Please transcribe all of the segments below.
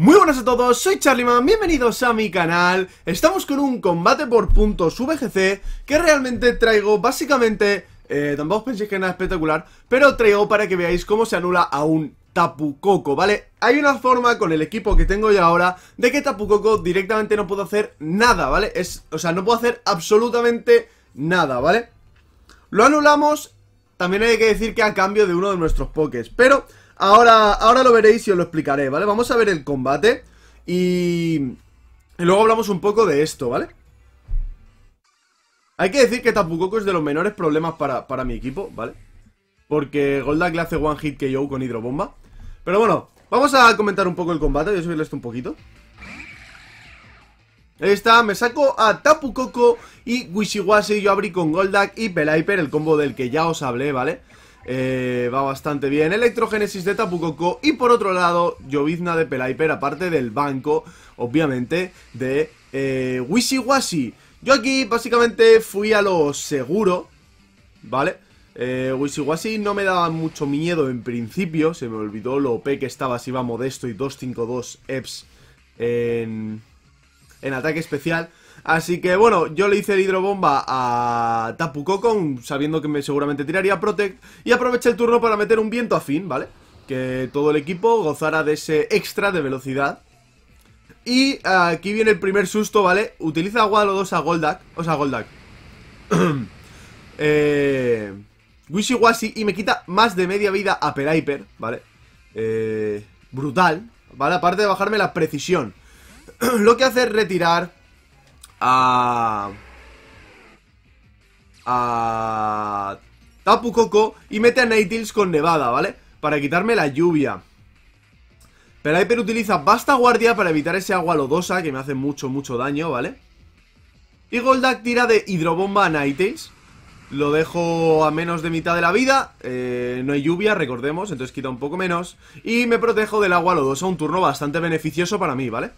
Muy buenas a todos, soy Charlyman, bienvenidos a mi canal Estamos con un combate por puntos VGC Que realmente traigo básicamente eh, Tampoco penséis que nada espectacular Pero traigo para que veáis cómo se anula a un Tapu Koko, ¿vale? Hay una forma con el equipo que tengo yo ahora De que Tapu Koko directamente no puedo hacer nada, ¿vale? Es, o sea, no puedo hacer absolutamente nada, ¿vale? Lo anulamos También hay que decir que a cambio de uno de nuestros pokés Pero... Ahora, lo veréis y os lo explicaré, ¿vale? Vamos a ver el combate y... luego hablamos un poco de esto, ¿vale? Hay que decir que Tapucoco es de los menores problemas para, mi equipo, ¿vale? Porque Goldak le hace one hit que yo con hidrobomba. Pero bueno, vamos a comentar un poco el combate. Voy a subirle esto un poquito. Ahí está, me saco a Tapu Koko y Wishiwashi, yo abrí con Goldak y Pelaiper, el combo del que ya os hablé, ¿vale? Eh, va bastante bien. Electrogénesis de Tapu y por otro lado, llovizna de Pelaiper, aparte del banco, obviamente, de eh, Wishiwashi. Yo aquí básicamente fui a lo seguro, ¿vale? Eh, Wishiwashi no me daba mucho miedo en principio, se me olvidó lo OP que estaba, si iba modesto y 252 EPS en, en ataque especial. Así que bueno, yo le hice el hidrobomba a Tapu Kokon, sabiendo que me seguramente tiraría Protect, y aproveché el turno para meter un viento afín, ¿vale? Que todo el equipo gozara de ese extra de velocidad. Y ah, aquí viene el primer susto, ¿vale? Utiliza agua los dos a Goldak, o sea, Goldak. eh, Wishy y me quita más de media vida a Pelipper, ¿vale? Eh, brutal, ¿vale? Aparte de bajarme la precisión. Lo que hace es retirar a. a. Tapu Coco y mete a Ninetales con Nevada, ¿vale? Para quitarme la lluvia. Pero Hyper utiliza Basta Guardia para evitar ese agua lodosa que me hace mucho, mucho daño, ¿vale? Y Goldak tira de Hidrobomba a Lo dejo a menos de mitad de la vida eh, No hay lluvia, recordemos Entonces quita un poco menos Y me protejo del agua lodosa Un turno bastante beneficioso para mí, ¿vale?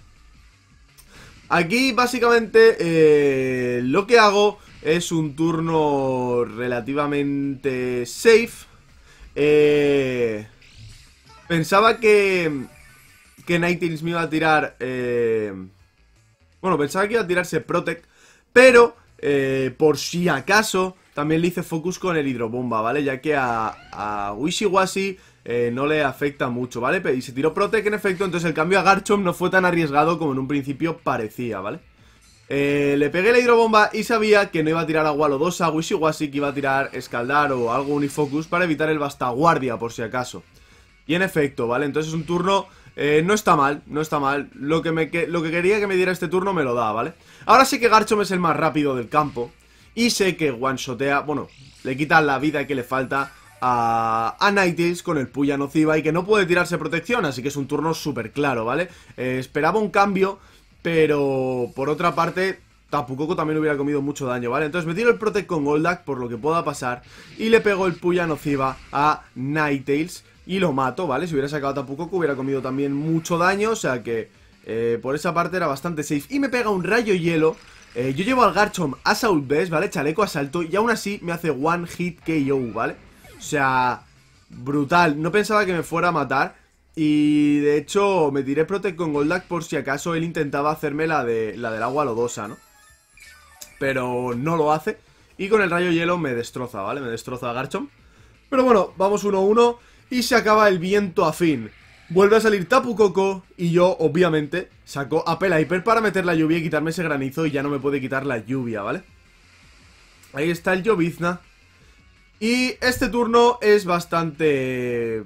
Aquí básicamente eh, lo que hago es un turno relativamente safe. Eh, pensaba que, que Nightingale me iba a tirar... Eh, bueno, pensaba que iba a tirarse Protect, pero por si acaso también le hice focus con el hidrobomba, ¿vale? Ya que a, a Wishiwashi eh, no le afecta mucho, ¿vale? Y se tiró Protec en efecto, entonces el cambio a Garchomp no fue tan arriesgado como en un principio parecía, ¿vale? Eh, le pegué la hidrobomba y sabía que no iba a tirar a Walodosa, a Wishiwashi, que iba a tirar Escaldar o algo Unifocus para evitar el Bastaguardia, por si acaso. Y en efecto, ¿vale? Entonces es un turno... Eh, no está mal, no está mal. Lo que, me, lo que quería que me diera este turno me lo da, ¿vale? Ahora sí que Garchomp es el más rápido del campo, y sé que one-shotea, bueno, le quita la vida que le falta a, Night con el Puya Nociva y que no puede tirarse protección, así que es un turno súper claro, ¿vale? Eh, esperaba un cambio, pero por otra parte... tampoco también hubiera comido mucho daño, ¿vale? Entonces me tiro el Protect con Goldak por lo que pueda pasar y le pego el Puya Nociva a Tails y lo mato, ¿vale? Si hubiera sacado a Tapucoco hubiera comido también mucho daño, o sea que eh, por esa parte era bastante safe. Y me pega un rayo hielo eh, yo llevo al Garchomp a South Best, ¿vale? Chaleco asalto y aún así me hace one hit KO, ¿vale? O sea, brutal. No pensaba que me fuera a matar y de hecho me tiré Protect con Goldak por si acaso él intentaba hacerme la, de, la del agua lodosa, ¿no? Pero no lo hace y con el rayo hielo me destroza, ¿vale? Me destroza a Garchomp. Pero bueno, vamos 1-1 y se acaba el viento a fin. Vuelve a salir Tapu Coco y yo, obviamente, saco a Pela para meter la lluvia y quitarme ese granizo y ya no me puede quitar la lluvia, ¿vale? Ahí está el llovizna. Y este turno es bastante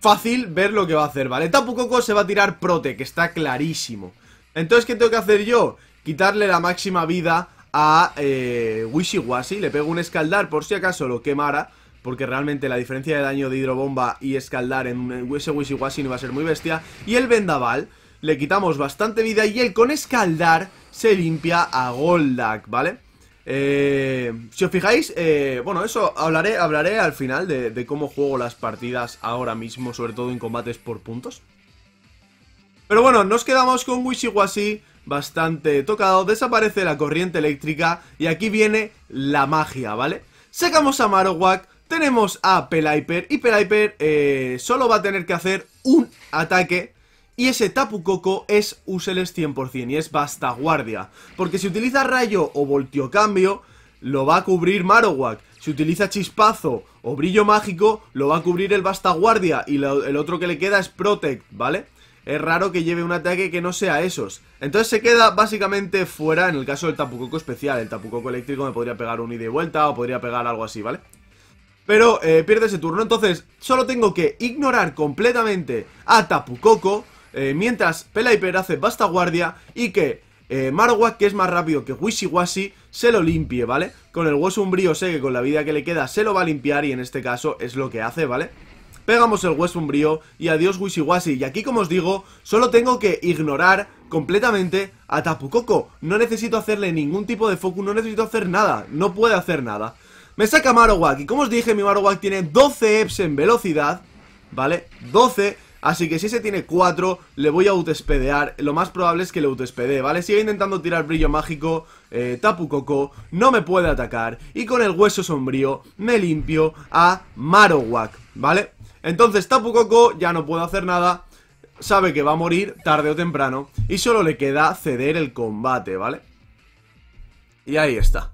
fácil ver lo que va a hacer, ¿vale? Tapu Coco se va a tirar Prote, que está clarísimo. Entonces, ¿qué tengo que hacer yo? Quitarle la máxima vida a eh, Wishiwashi. Le pego un escaldar por si acaso lo quemara porque realmente la diferencia de daño de hidrobomba y escaldar en ese wishy no va a ser muy bestia. Y el vendaval, le quitamos bastante vida y él con escaldar se limpia a Goldak, ¿vale? Eh, si os fijáis, eh, bueno, eso hablaré, hablaré al final de, de, cómo juego las partidas ahora mismo, sobre todo en combates por puntos. Pero bueno, nos quedamos con Wishiwashi bastante tocado, desaparece la corriente eléctrica y aquí viene la magia, ¿vale? Sacamos a Marowak, tenemos a Pelaiper y Pelaiper eh, solo va a tener que hacer un ataque y ese Tapu Koko es Useless 100% y es Basta porque si utiliza Rayo o Voltio Cambio lo va a cubrir Marowak, si utiliza Chispazo o Brillo Mágico lo va a cubrir el Basta y el otro que le queda es Protect, ¿vale? Es raro que lleve un ataque que no sea esos. Entonces se queda básicamente fuera en el caso del Tapu especial. El Tapu eléctrico me podría pegar un ida y vuelta o podría pegar algo así, ¿vale? vale pero eh, pierde ese turno, entonces solo tengo que ignorar completamente a Tapu Koko eh, Pela mientras Per hace basta guardia y que eh, que es más rápido que Wishiwashi, se lo limpie, ¿vale? Con el hueso umbrío sé que con la vida que le queda se lo va a limpiar y en este caso es lo que hace, ¿vale? Pegamos el hueso umbrío y adiós Wishiwashi. Y aquí, como os digo, solo tengo que ignorar completamente a Tapu Koko. No necesito hacerle ningún tipo de focus, no necesito hacer nada, no puede hacer nada. Me saca Marowak y como os dije, mi Marowak tiene 12 EPS en velocidad, ¿vale? 12, así que si ese tiene 4, le voy a autoespedear. Lo más probable es que le autoespedee, ¿vale? Sigue intentando tirar brillo mágico, eh, Tapu Koko no me puede atacar. Y con el hueso sombrío me limpio a Marowak, ¿vale? Entonces Tapu Koko ya no puede hacer nada, sabe que va a morir tarde o temprano y solo le queda ceder el combate, ¿vale? Y ahí está.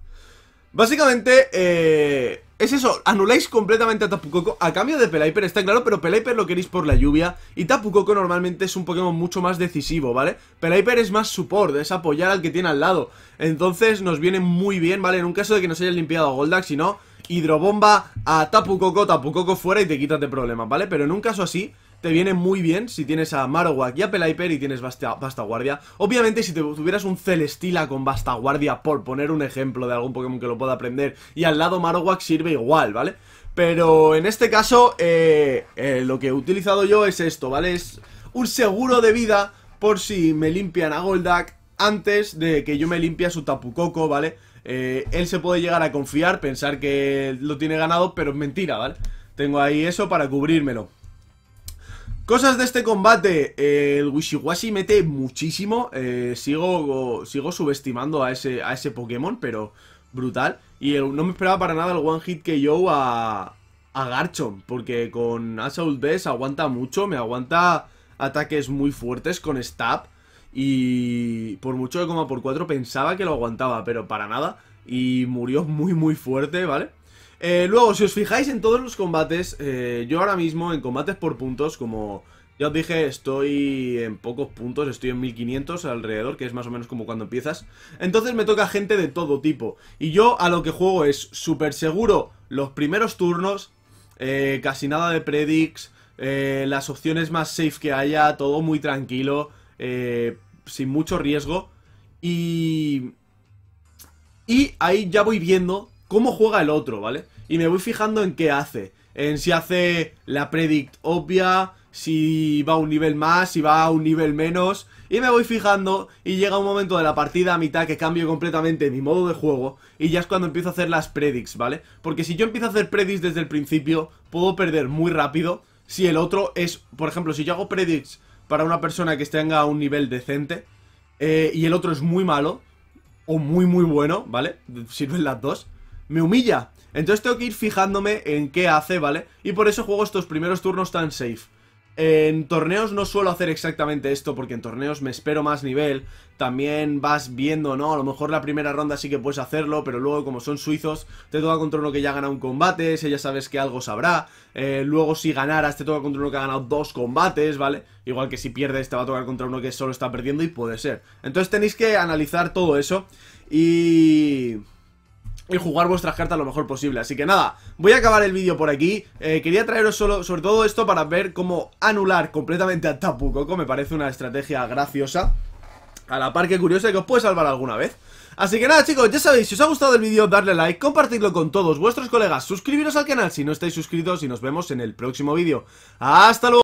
Básicamente, eh, es eso, anuláis completamente a Tapu Koko a cambio de Pelaiper, está claro, pero Pelaiper lo queréis por la lluvia y Tapu Koko normalmente es un Pokémon mucho más decisivo, ¿vale? Pelaiper es más support, es apoyar al que tiene al lado, entonces nos viene muy bien, ¿vale? En un caso de que nos hayas limpiado a Goldak, si no, hidrobomba a Tapu Koko, Tapu fuera y te quitas de problemas, ¿vale? Pero en un caso así, te viene muy bien si tienes a Marowak y a Pelaiper y tienes Basta, Guardia. Obviamente, si te, tuvieras un Celestila con Basta Guardia, por poner un ejemplo de algún Pokémon que lo pueda aprender, y al lado Marowak sirve igual, ¿vale? Pero en este caso, eh, eh, lo que he utilizado yo es esto, ¿vale? Es un seguro de vida por si me limpian a Goldak antes de que yo me limpie a su Tapu Koko, ¿vale? Eh, él se puede llegar a confiar, pensar que lo tiene ganado, pero es mentira, ¿vale? Tengo ahí eso para cubrírmelo. Cosas de este combate, el Wishiwashi mete muchísimo, eh, sigo, sigo subestimando a ese, a ese Pokémon, pero brutal. Y no me esperaba para nada el One Hit que yo a, a Garchomp, porque con Assault Best aguanta mucho, me aguanta ataques muy fuertes con Stab. Y por mucho de coma por 4 pensaba que lo aguantaba, pero para nada. Y murió muy muy fuerte, ¿vale? Eh, luego, si os fijáis en todos los combates, eh, yo ahora mismo en combates por puntos, como ya os dije, estoy en pocos puntos, estoy en 1500 alrededor, que es más o menos como cuando empiezas. Entonces me toca gente de todo tipo. Y yo a lo que juego es súper seguro los primeros turnos, eh, casi nada de predicts, las opciones más safe que haya, todo muy tranquilo, sin mucho riesgo. Y... Y ahí ya voy viendo cómo juega el otro, ¿vale? Y me voy fijando en qué hace. En si hace la predict obvia, si va a un nivel más, si va a un nivel menos. Y me voy fijando y llega un momento de la partida a mitad que cambio completamente mi modo de juego y ya es cuando empiezo a hacer las predicts, ¿vale? Porque si yo empiezo a hacer predicts desde el principio, puedo perder muy rápido si el otro es... Por ejemplo, si yo hago predicts para una persona que tenga un nivel decente eh, y el otro es muy malo o muy muy bueno, ¿vale? Sirven las dos me humilla. Entonces tengo que ir fijándome en qué hace, ¿vale? Y por eso juego estos primeros turnos tan safe. En torneos no suelo hacer exactamente esto porque en torneos me espero más nivel, también vas viendo, ¿no? A lo mejor la primera ronda sí que puedes hacerlo, pero luego como son suizos, te toca contra uno que ya ha ganado un combate, si ya sabes que algo sabrá, eh, luego si ganaras te toca contra uno que ha ganado dos combates, ¿vale? Igual que si pierdes te va a tocar contra uno que solo está perdiendo y puede ser. Entonces tenéis que analizar todo eso y y jugar vuestras cartas lo mejor posible Así que nada, voy a acabar el vídeo por aquí eh, Quería traeros solo, sobre todo esto para ver cómo anular completamente a Tapu Coco Me parece una estrategia graciosa A la par que curiosa que os puede salvar alguna vez Así que nada chicos, ya sabéis, si os ha gustado el vídeo darle like, compartidlo con todos vuestros colegas Suscribiros al canal si no estáis suscritos y nos vemos en el próximo vídeo ¡Hasta luego!